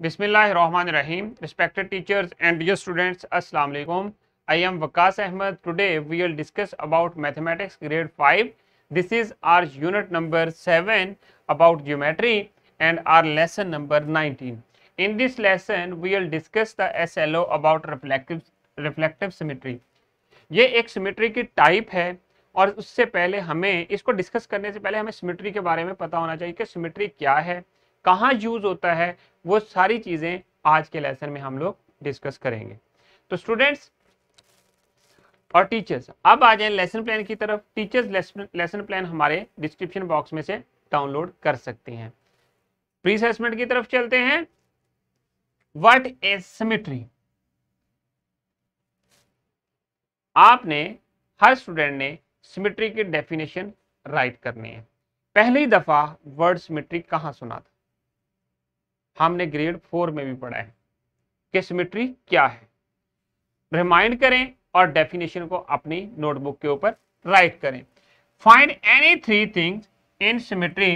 बिस्मिल्ल बिसमीम respected teachers and dear students अस्सलाम I am Waqas Ahmad today we will discuss about mathematics grade five this is our unit number seven about geometry and our lesson number nineteen in this lesson we will discuss the S L O about reflective symmetry ये एक symmetry की type है और उससे पहले हमें इसको discuss करने से पहले हमें सिमिट्री के बारे में पता होना चाहिए कि सिमिट्री क्या है कहाँ यूज़ होता है वो सारी चीज़ें आज के लेसन में हम लोग डिस्कस करेंगे तो स्टूडेंट्स और टीचर्स अब आ जाए लेसन प्लान की तरफ टीचर्स लेसन प्लान हमारे डिस्क्रिप्शन बॉक्स में से डाउनलोड कर सकते हैं प्री असेसमेंट की तरफ चलते हैं वट इज सिमिट्री आपने हर स्टूडेंट ने सिमिट्री की डेफिनेशन राइट करनी है पहली दफा वर्ड सिमिट्री कहां सुना था हमने ग्रेड फोर में भी पढ़ा है कि केसमिट्री क्या है रिमाइंड करें और डेफिनेशन को अपनी नोटबुक के ऊपर राइट करें find any three things in symmetry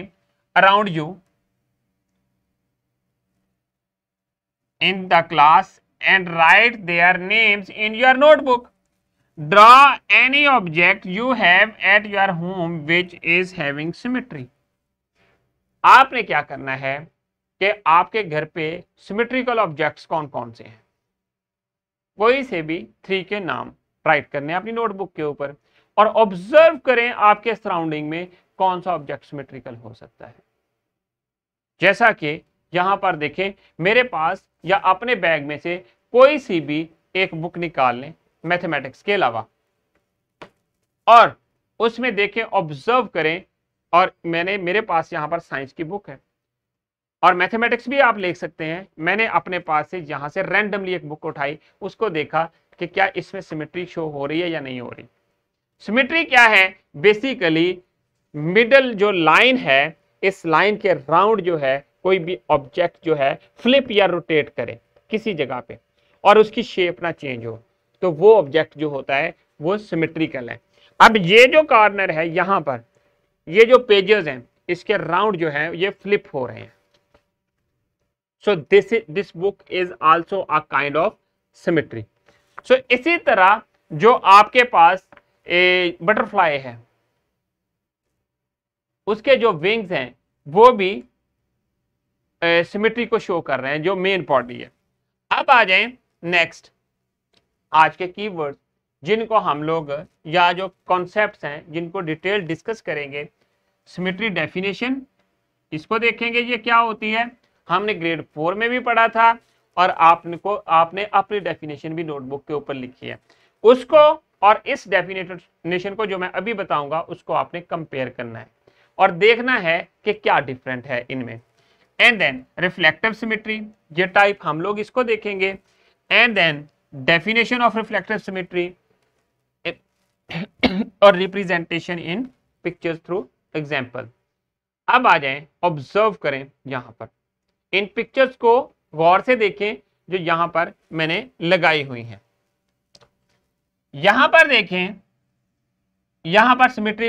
around you in the class and write their names in your notebook draw any object you have at your home which is having symmetry आपने क्या करना है कि आपके घर पे symmetrical objects कौन कौन से हैं कोई से भी थ्री के नाम राइट करने अपनी नोटबुक के ऊपर और ऑब्जर्व करें आपके सराउंडिंग में कौन सा ऑब्जेक्ट सिमेट्रिकल हो सकता है जैसा कि यहां पर देखें मेरे पास या अपने बैग में से कोई सी भी एक बुक निकाल लें मैथमेटिक्स के अलावा और उसमें देखें ऑब्जर्व करें और मैंने मेरे पास यहां पर साइंस की बुक है और मैथमेटिक्स भी आप लिख सकते हैं मैंने अपने पास से जहाँ से रैंडमली एक बुक उठाई उसको देखा कि क्या इसमें सिमेट्री शो हो रही है या नहीं हो रही सिमेट्री क्या है बेसिकली मिडल जो लाइन है इस लाइन के राउंड जो है कोई भी ऑब्जेक्ट जो है फ्लिप या रोटेट करे किसी जगह पे और उसकी शेप ना चेंज हो तो वो ऑब्जेक्ट जो होता है वो सिमेट्रिकल है अब ये जो कॉर्नर है यहाँ पर ये जो पेजेस हैं इसके राउंड जो है ये फ्लिप हो रहे हैं so this this book is also a kind of symmetry so इसी तरह जो आपके पास ए बटरफ्लाई है उसके जो विंग्स हैं वो भी सिमेट्री को शो कर रहे हैं जो मेन बॉडी है अब आ जाए नेक्स्ट आज के कीवर्ड्स जिनको हम लोग या जो कॉन्सेप्ट्स हैं जिनको डिटेल डिस्कस करेंगे सिमेट्री डेफिनेशन इसको देखेंगे ये क्या होती है हमने ग्रेड फोर में भी पढ़ा था और आपने को आपने अपनी डेफिनेशन भी नोटबुक के ऊपर लिखी है उसको और इस डेफिनेशन को जो मैं अभी बताऊंगा उसको आपने कंपेयर करना है और देखना है कि क्या डिफरेंट है इनमें एंड देन रिफ्लेक्टिव सिमेट्री ये टाइप हम लोग इसको देखेंगे and then definition of reflective symmetry और representation in pictures through example अब आ जाएं ऑब्जर्व करें यहां पर इन पिक्चर्स को गौर से देखें जो यहां पर मैंने लगाई हुई है यहां पर देखें यहां पर सिमेट्री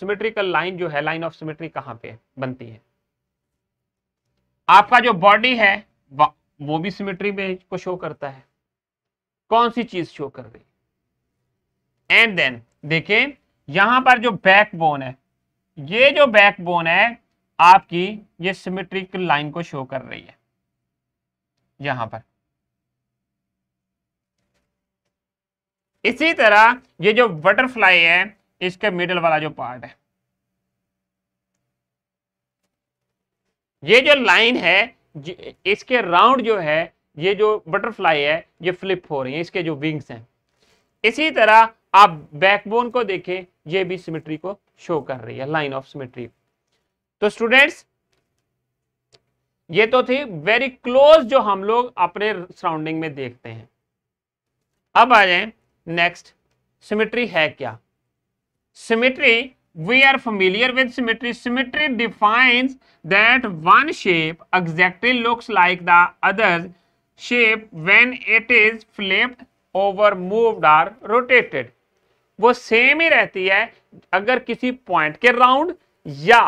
सिमेट्रिकल लाइन जो है लाइन ऑफ सिमेट्री कहां पे बनती है आपका जो बॉडी है वो भी सिमेट्री में को शो करता है कौन सी चीज शो कर रही एंड देन देखें यहां पर जो बैकबोन है ये जो बैकबोन है आपकी ये सिमेट्रिक लाइन को शो कर रही है यहां पर इसी तरह ये जो बटरफ्लाई है इसके मिडल वाला जो पार्ट है ये जो लाइन है इसके राउंड जो है ये जो बटरफ्लाई है ये फ्लिप हो रही है इसके जो विंग्स हैं इसी तरह आप बैकबोन को देखें ये भी सिमेट्री को शो कर रही है लाइन ऑफ सिमेट्री तो स्टूडेंट्स ये तो थी वेरी क्लोज जो हम लोग अपने सराउंडिंग में देखते हैं अब आ जाए नेक्स्ट सिमेट्री है क्या symmetry we are familiar with symmetry symmetry define that one shape exactly looks like the other shape when it is flipped over moved or rotated वो सेम ही रहती है अगर किसी पॉइंट के राउंड या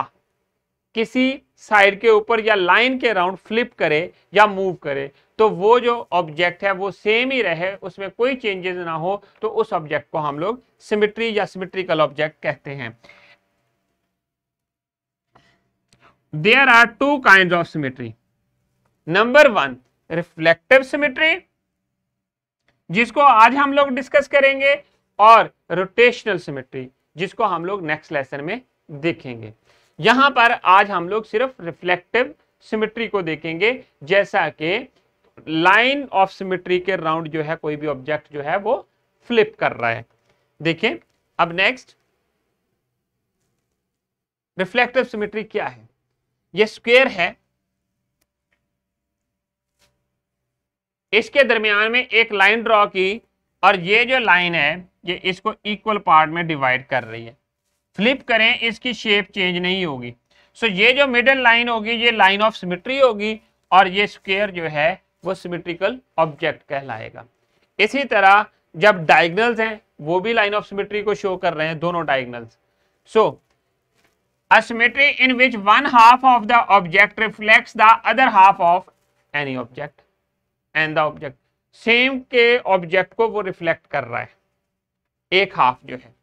किसी साइड के ऊपर या लाइन के अराउंड फ्लिप करे या मूव करे तो वो जो ऑब्जेक्ट है वो सेम ही रहे उसमें कोई चेंजेस ना हो तो उस ऑब्जेक्ट को हम लोग सिमिट्री या सिमिट्रिकल ऑब्जेक्ट कहते हैं there are two kind of symmetry number one reflective symmetry जिसको आज हम लोग डिस्कस करेंगे और रोटेशनल सिमिट्री जिसको हम लोग नेक्स्ट लेसन में देखेंगे यहां पर आज हम लोग सिर्फ रिफ्लेक्टिव सिमिट्री को देखेंगे जैसा कि लाइन ऑफ सिमिट्री के राउंड जो है कोई भी ऑब्जेक्ट जो है वो फ्लिप कर रहा है देखें अब नेक्स्ट रिफ्लेक्टिव सिमेट्री क्या है यह स्क्वेयर है इसके दरमियान में एक लाइन ड्रॉ की और ये जो लाइन है ये इसको इक्वल पार्ट में डिवाइड कर रही है फ्लिप करें इसकी शेप चेंज नहीं होगी सो ये जो मिडल लाइन होगी ये लाइन ऑफ सिमिट्री होगी और ये स्क्वेयर जो है वो सिमिट्रिकल ऑब्जेक्ट कहलाएगा इसी तरह जब डायगनल्स हैं वो भी लाइन ऑफ सिमिट्री को शो कर रहे हैं दोनों diagonals so asymmetry in which one half of the object reflect the other half of any object and the object same के ऑब्जेक्ट को वो रिफ्लेक्ट कर रहा है एक हाफ जो है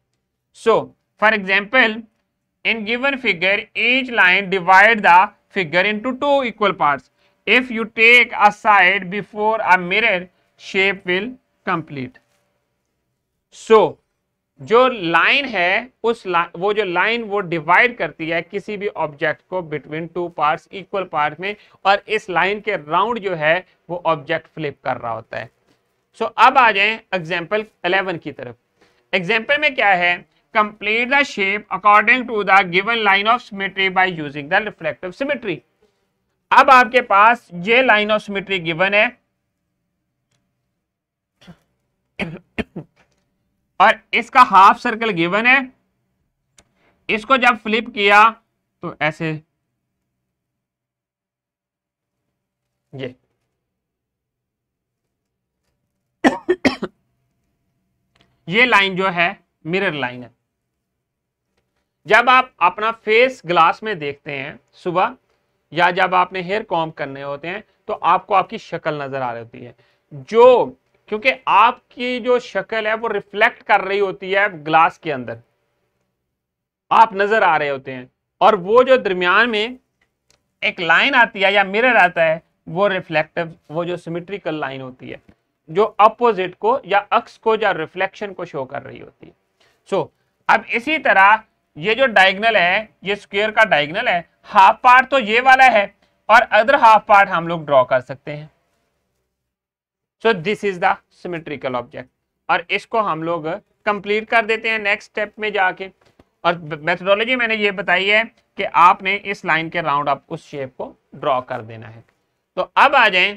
so so, for example in given figure each line divide the figure into two equal part if you take a side before a mirror shape will complete so जो लाइन है उस वो जो लाइन वो divide करती है किसी भी ऑब्जेक्ट को between two parts equal part में और इस लाइन के राउंड जो है वो ऑब्जेक्ट फ्लिप कर रहा होता है सो so, अब आ जाए एग्जांपल 11 की तरफ एग्जांपल में क्या है complete the shape according to the given line of symmetry by using the reflective symmetry अब आपके पास ये लाइन ऑफ सिमेट्री गिवन है और इसका हाफ सर्कल गिवन है इसको जब फ्लिप किया तो ऐसे ये ये लाइन जो है मिरर लाइन है जब आप अपना फेस ग्लास में देखते हैं सुबह या जब आपने हेयर कॉम करने होते हैं तो आपको आपकी शक्ल नज़र आ रही होती है जो क्योंकि आपकी जो शक्ल है वो रिफ्लेक्ट कर रही होती है ग्लास के अंदर आप नज़र आ रहे होते हैं और वो जो दरमियान में एक लाइन आती है या मिरर आता है वो रिफ्लेक्टिव वो जो सिमेट्रिकल लाइन होती है जो अपोजिट को या अक्स को या रिफ्लेक्शन को शो कर रही होती है सो so, अब इसी तरह ये जो डायगनल है ये स्क्वेयर का डायगनल है हाफ पार्ट तो ये वाला है और अदर हाफ पार्ट हम लोग ड्रॉ कर सकते हैं so this is the symmetrical object और इसको हम लोग कंप्लीट कर देते हैं नेक्स्ट स्टेप में जाके और मेथडोलॉजी मैंने ये बताई है कि आपने इस लाइन के राउंड आप उस शेप को ड्रॉ कर देना है तो अब आ जाएं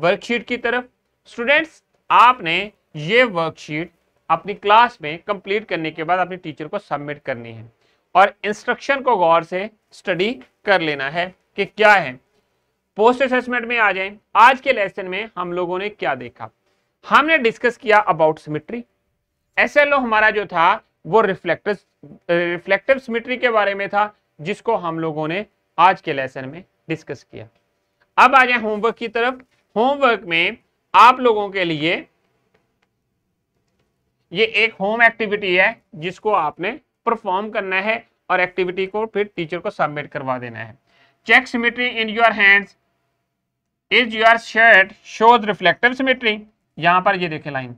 वर्कशीट की तरफ स्टूडेंट्स आपने ये वर्कशीट अपनी क्लास में कंप्लीट करने के बाद अपने टीचर को सबमिट करनी है और इंस्ट्रक्शन को गौर से स्टडी कर लेना है कि क्या है पोस्ट असेसमेंट में आ जाए आज के लेसन में हम लोगों ने क्या देखा हमने डिस्कस किया अबाउट सिमिट्री एस हमारा जो था वो रिफ्लेक्टिव रिफ्लेक्टिव सिमिट्री के बारे में था जिसको हम लोगों ने आज के लेसन में डिस्कस किया अब आ जाए होमवर्क की तरफ होमवर्क में आप लोगों के लिए ये एक होम एक्टिविटी है जिसको आपने परफॉर्म करना है और एक्टिविटी को फिर टीचर को सबमिट करवा देना है check symmetry in your hands is your shirt shows reflective symmetry यहां पर ये देखे line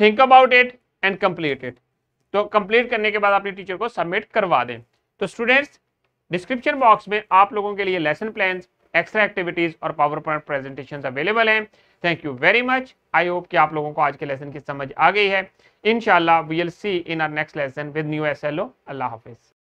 think about it and complete it तो कंप्लीट करने के बाद अपने टीचर को सबमिट करवा दें तो स्टूडेंट्स डिस्क्रिप्शन बॉक्स में आप लोगों के लिए लेसन प्लान्स एक्स्ट्रा एक्टिविटीज और पावर पॉइंट प्रेजेंटेशन अवेलेबल हैं thank you very much I hope कि आप लोगों को आज के लेसन की समझ आ गई है in V L C in R next lesson with new S L O अल्लाह हाफिज़